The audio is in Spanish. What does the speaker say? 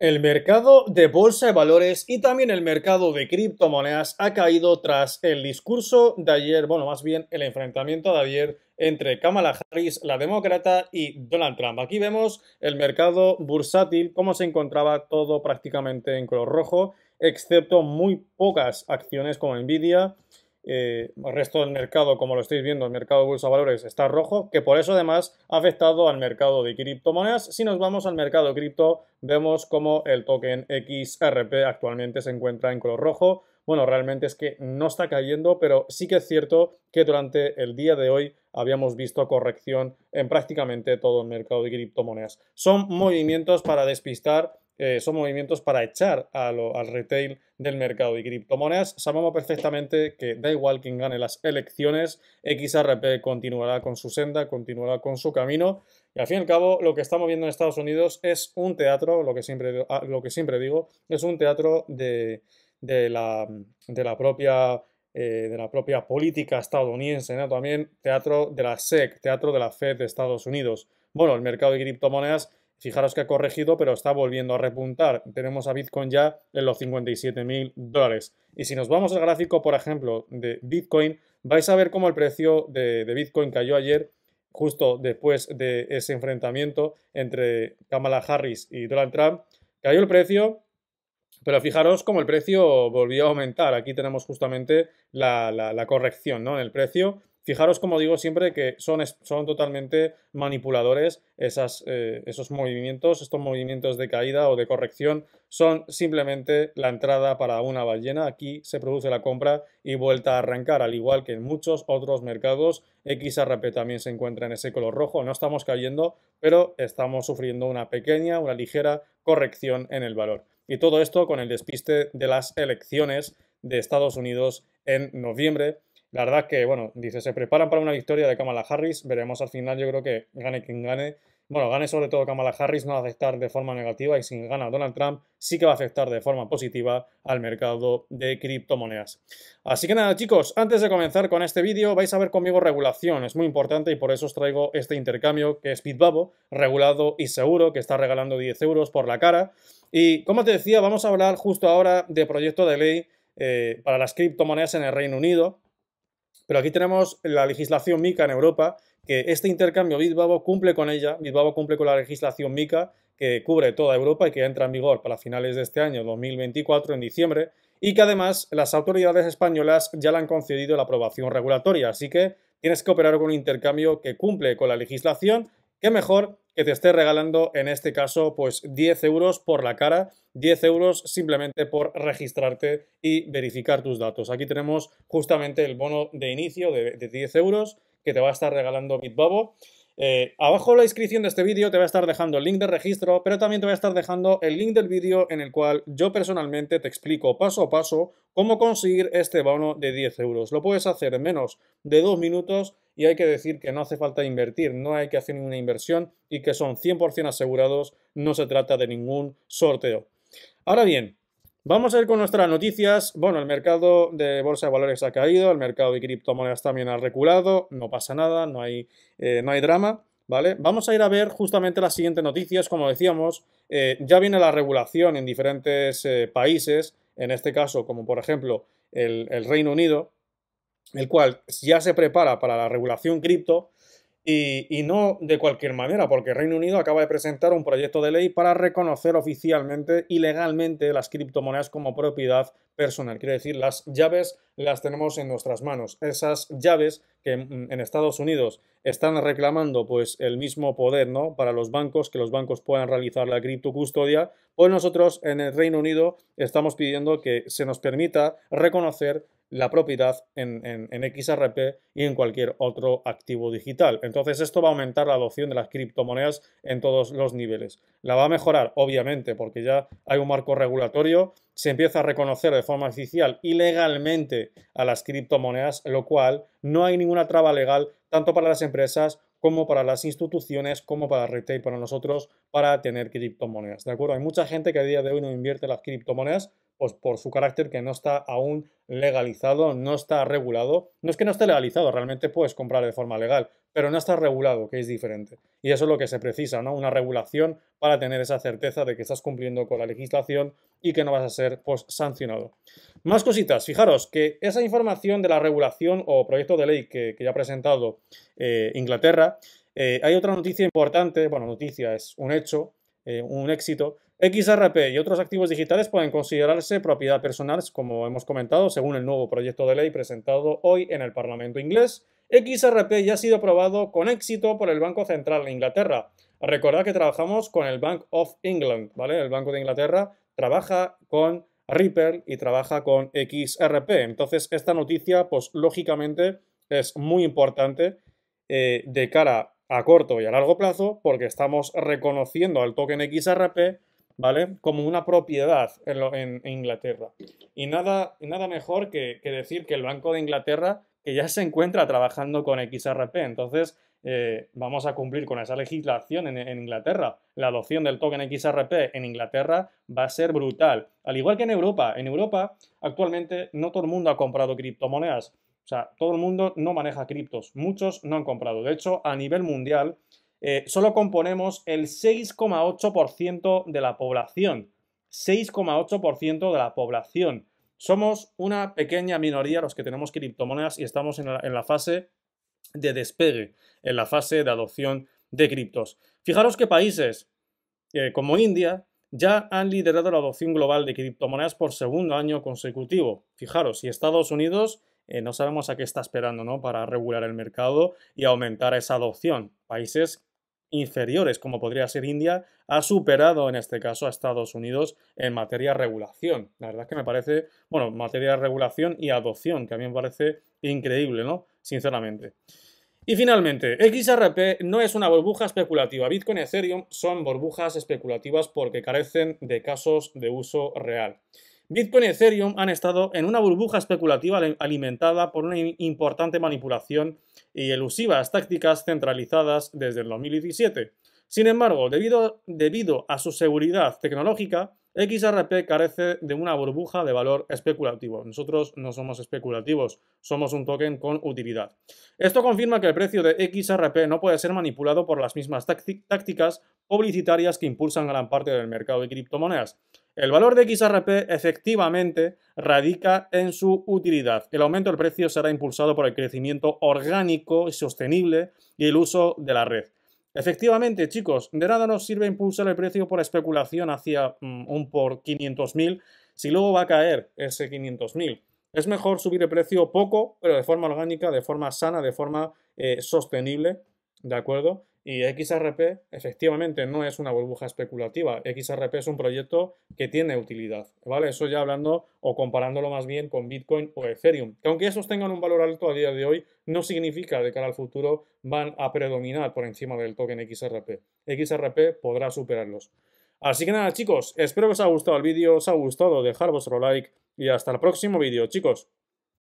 El mercado de bolsa de valores y también el mercado de criptomonedas ha caído tras el discurso de ayer, bueno, más bien el enfrentamiento de ayer entre Kamala Harris, la demócrata, y Donald Trump. Aquí vemos el mercado bursátil, cómo se encontraba todo prácticamente en color rojo, excepto muy pocas acciones como Nvidia eh, el resto del mercado, como lo estáis viendo, el mercado de bolsa valores está rojo, que por eso además ha afectado al mercado de criptomonedas. Si nos vamos al mercado cripto, vemos como el token XRP actualmente se encuentra en color rojo. Bueno, realmente es que no está cayendo, pero sí que es cierto que durante el día de hoy habíamos visto corrección en prácticamente todo el mercado de criptomonedas. Son movimientos para despistar eh, son movimientos para echar al retail del mercado de criptomonedas. Sabemos perfectamente que da igual quien gane las elecciones, XRP continuará con su senda, continuará con su camino. Y al fin y al cabo, lo que estamos viendo en Estados Unidos es un teatro, lo que siempre, ah, lo que siempre digo, es un teatro de, la, de la propia eh, de la propia política estadounidense, también teatro de la SEC, teatro de la Fed de Estados Unidos. Bueno, el mercado de criptomonedas Fijaros que ha corregido, pero está volviendo a repuntar. Tenemos a Bitcoin ya en los 57 mil dólares. Y si nos vamos al gráfico, por ejemplo, de Bitcoin, vais a ver cómo el precio de, Bitcoin cayó ayer justo después de ese enfrentamiento entre Kamala Harris y Donald Trump. Cayó el precio, pero fijaros cómo el precio volvió a aumentar. Aquí tenemos justamente la, corrección ¿no? en el precio Fijaros, como digo siempre, que son, son totalmente manipuladores eh, esos movimientos, estos movimientos de caída o de corrección son simplemente la entrada para una ballena. Aquí se produce la compra y vuelta a arrancar, al igual que en muchos otros mercados. XRP también se encuentra en ese color rojo. No estamos cayendo, pero estamos sufriendo una pequeña, una ligera corrección en el valor. Y todo esto con el despiste de las elecciones de Estados Unidos en noviembre la verdad que, bueno, dice, se preparan para una victoria de Kamala Harris, veremos al final, yo creo que gane quien gane. Bueno, gane sobre todo Kamala Harris, no va a afectar de forma negativa y si gana Donald Trump, sí que va a afectar de forma positiva al mercado de criptomonedas. Así que nada chicos, antes de comenzar con este vídeo vais a ver conmigo regulación, es muy importante y por eso os traigo este intercambio que es Bitbabo, regulado y seguro, que está regalando 10 euros por la cara. Y como te decía, vamos a hablar justo ahora de proyecto de ley eh, para las criptomonedas en el Reino Unido. Pero aquí tenemos la legislación MICA en Europa, que este intercambio Bilbao cumple con ella, Bilbao cumple con la legislación MICA, que cubre toda Europa y que entra en vigor para finales de este año 2024, en diciembre, y que además las autoridades españolas ya le han concedido la aprobación regulatoria, así que tienes que operar con un intercambio que cumple con la legislación, que mejor que te esté regalando, en este caso, pues 10 euros por la cara, 10 euros simplemente por registrarte y verificar tus datos. Aquí tenemos justamente el bono de inicio de, 10 euros que te va a estar regalando Bitbabo. Eh, abajo la descripción de este vídeo te va a estar dejando el link de registro, pero también te va a estar dejando el link del vídeo en el cual yo personalmente te explico paso a paso cómo conseguir este bono de 10 euros. Lo puedes hacer en menos de dos minutos y hay que decir que no hace falta invertir, no hay que hacer ninguna inversión y que son 100% asegurados, no se trata de ningún sorteo. Ahora bien, Vamos a ir con nuestras noticias. Bueno, el mercado de bolsa de valores ha caído, el mercado de criptomonedas también ha reculado, no pasa nada, no hay, eh, no hay drama, ¿vale? Vamos a ir a ver justamente las siguientes noticias, como decíamos, eh, ya viene la regulación en diferentes eh, países, en este caso, como por ejemplo el Reino Unido, el cual ya se prepara para la regulación cripto y, no de cualquier manera, porque Reino Unido acaba de presentar un proyecto de ley para reconocer oficialmente y legalmente las criptomonedas como propiedad personal. Quiero decir, las llaves las tenemos en nuestras manos. Esas llaves que mm, en Estados Unidos están reclamando pues el mismo poder, ¿no? Para los bancos, que los bancos puedan realizar la criptocustodia, pues nosotros en el Reino Unido estamos pidiendo que se nos permita reconocer la propiedad en, en, XRP y en cualquier otro activo digital. Entonces esto va a aumentar la adopción de las criptomonedas en todos los niveles. La va a mejorar, obviamente, porque ya hay un marco regulatorio se empieza a reconocer de forma oficial y legalmente a las criptomonedas, lo cual no hay ninguna traba legal tanto para las empresas como para las instituciones, como para retail, para nosotros, para tener criptomonedas. ¿De acuerdo? Hay mucha gente que a día de hoy no invierte las criptomonedas pues por su carácter que no está aún legalizado, no está regulado. No es que no esté legalizado, realmente puedes comprar de forma legal, pero no está regulado, que es diferente. Y eso es lo que se precisa, ¿no? Una regulación para tener esa certeza de que estás cumpliendo con la legislación y que no vas a ser pues, sancionado. Más cositas, fijaros que esa información de la regulación o proyecto de ley que, ya ha presentado eh, Inglaterra, eh, hay otra noticia importante, bueno, noticia es un hecho, eh, un éxito, XRP y otros activos digitales pueden considerarse propiedad personal, como hemos comentado, según el nuevo proyecto de ley presentado hoy en el Parlamento inglés. XRP ya ha sido aprobado con éxito por el Banco Central de Inglaterra. Recordad que trabajamos con el Bank of England, ¿vale? El Banco de Inglaterra trabaja con Ripple y trabaja con XRP. Entonces, esta noticia, pues lógicamente, es muy importante eh, de cara a corto y a largo plazo porque estamos reconociendo al token XRP ¿vale? Como una propiedad en, Inglaterra. Y nada, nada mejor que, decir que el Banco de Inglaterra, que ya se encuentra trabajando con XRP, entonces eh, vamos a cumplir con esa legislación en, en, Inglaterra. La adopción del token XRP en Inglaterra va a ser brutal. Al igual que en Europa. En Europa, actualmente, no todo el mundo ha comprado criptomonedas. O sea, todo el mundo no maneja criptos. Muchos no han comprado. De hecho, a nivel mundial, eh, solo componemos el 6,8% de la población. 6,8% de la población. Somos una pequeña minoría los que tenemos criptomonedas y estamos en la, fase de despegue, en la fase de adopción de criptos. Fijaros que países eh, como India ya han liderado la adopción global de criptomonedas por segundo año consecutivo. Fijaros, y Estados Unidos eh, no sabemos a qué está esperando, ¿no? Para regular el mercado y aumentar esa adopción. Países inferiores, como podría ser India, ha superado en este caso a Estados Unidos en materia de regulación. La verdad es que me parece, bueno, materia de regulación y adopción, que a mí me parece increíble, ¿no? Sinceramente. Y finalmente, XRP no es una burbuja especulativa. Bitcoin y Ethereum son burbujas especulativas porque carecen de casos de uso real. Bitcoin y Ethereum han estado en una burbuja especulativa alimentada por una importante manipulación y elusivas tácticas centralizadas desde el 2017. Sin embargo, debido, debido a su seguridad tecnológica, XRP carece de una burbuja de valor especulativo. Nosotros no somos especulativos, somos un token con utilidad. Esto confirma que el precio de XRP no puede ser manipulado por las mismas tácticas publicitarias que impulsan gran parte del mercado de criptomonedas. El valor de XRP efectivamente radica en su utilidad. El aumento del precio será impulsado por el crecimiento orgánico y sostenible y el uso de la red. Efectivamente, chicos, de nada nos sirve impulsar el precio por especulación hacia mm, un por 500.000 si luego va a caer ese 500.000. Es mejor subir el precio poco, pero de forma orgánica, de forma sana, de forma eh, sostenible, ¿de acuerdo? Y XRP efectivamente no es una burbuja especulativa. XRP es un proyecto que tiene utilidad, ¿vale? Eso ya hablando o comparándolo más bien con Bitcoin o Ethereum. Que aunque esos tengan un valor alto a día de hoy, no significa de cara al futuro van a predominar por encima del token XRP. XRP podrá superarlos. Así que nada, chicos, espero que os haya gustado el vídeo, os ha gustado, dejar vuestro like y hasta el próximo vídeo, chicos.